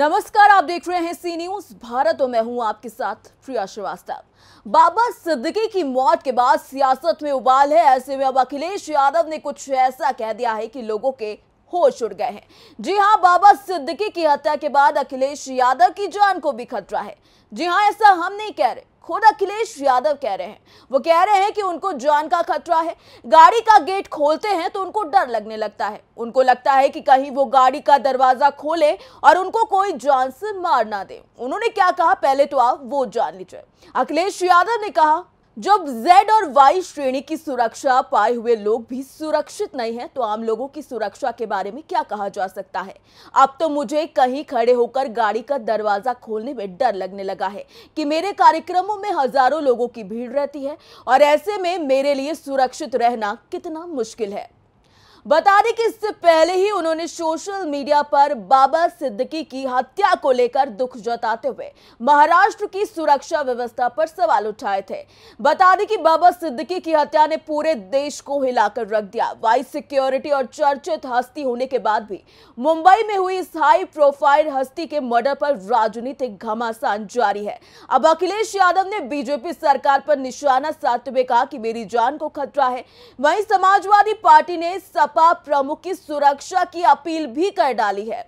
नमस्कार आप देख रहे हैं सी न्यूज भारत और मैं हूं आपके साथ प्रिया श्रीवास्तव बाबा सिद्दीकी की मौत के बाद सियासत में उबाल है ऐसे में अब अखिलेश यादव ने कुछ ऐसा कह दिया है कि लोगों के होश उड़ गए हैं जी हाँ बाबा सिद्दीकी की हत्या के बाद अखिलेश यादव की जान को भी खतरा है जी हाँ ऐसा हम नहीं कह रहे खुद अखिलेश यादव कह रहे हैं वो कह रहे हैं कि उनको जान का खतरा है गाड़ी का गेट खोलते हैं तो उनको डर लगने लगता है उनको लगता है कि कहीं वो गाड़ी का दरवाजा खोले और उनको कोई जान से मार ना दे उन्होंने क्या कहा पहले तो आप वो जान लीजिए अखिलेश यादव ने कहा जब जेड और वाई श्रेणी की सुरक्षा पाए हुए लोग भी सुरक्षित नहीं हैं, तो आम लोगों की सुरक्षा के बारे में क्या कहा जा सकता है अब तो मुझे कहीं खड़े होकर गाड़ी का दरवाजा खोलने में डर लगने लगा है कि मेरे कार्यक्रमों में हजारों लोगों की भीड़ रहती है और ऐसे में मेरे लिए सुरक्षित रहना कितना मुश्किल है बता दें कि इससे पहले ही उन्होंने सोशल मीडिया पर बाबा सिद्दकी की हत्या को लेकर दुख जताते हुए महाराष्ट्र की सुरक्षा व्यवस्था पर सवाल उठाए थे बता दें कि बाबा सिद्दकी की हत्या ने पूरे देश को हिलाकर रख दिया वाइस सिक्योरिटी और चर्चित हस्ती होने के बाद भी मुंबई में हुई इस हाई प्रोफाइल हस्ती के मर्डर पर राजनीतिक घमासान जारी है अब अखिलेश यादव ने बीजेपी सरकार पर निशाना साधते हुए कहा कि मेरी जान को खतरा है वही समाजवादी पार्टी ने सब सपा प्रमुख की सुरक्षा की अपील भी कर डाली है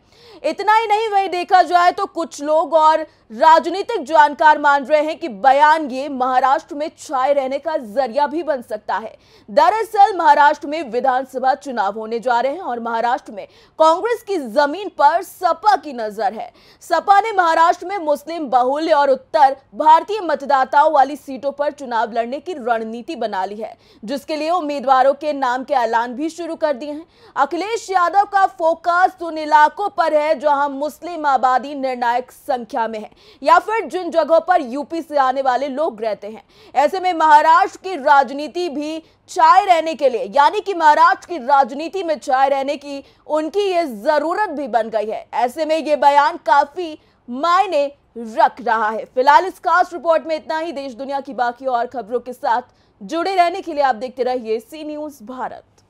इतना ही नहीं वही देखा जाए तो कुछ लोग और राजनीतिक जानकार मान रहे हैं कि बयान ये महाराष्ट्र में छाए रहने का जरिया भी बन सकता है दरअसल महाराष्ट्र में विधानसभा चुनाव होने जा रहे हैं और महाराष्ट्र में कांग्रेस की जमीन पर सपा की नजर है सपा ने महाराष्ट्र में मुस्लिम बहुल्य और उत्तर भारतीय मतदाताओं वाली सीटों पर चुनाव लड़ने की रणनीति बना ली है जिसके लिए उम्मीदवारों के नाम के ऐलान भी शुरू कर कर दिए हैं अखिलेश यादव का फोकस उन इलाकों पर है जहां मुस्लिम आबादी निर्णायक संख्या में है या फिर जिन जगहों पर यूपी से आने वाले लोग रहते हैं ऐसे में महाराष्ट्र की राजनीति भी चाय रहने के लिए यानी कि महाराष्ट्र की राजनीति में छाए रहने की उनकी ये जरूरत भी बन गई है ऐसे में ये बयान काफी मायने रख रहा है फिलहाल इस खास रिपोर्ट में इतना ही देश दुनिया की बाकी और खबरों के साथ जुड़े रहने के लिए आप देखते रहिए सी न्यूज भारत